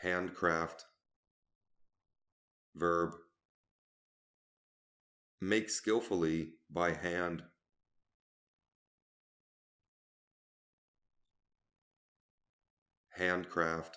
handcraft, verb, make skillfully by hand. Handcraft.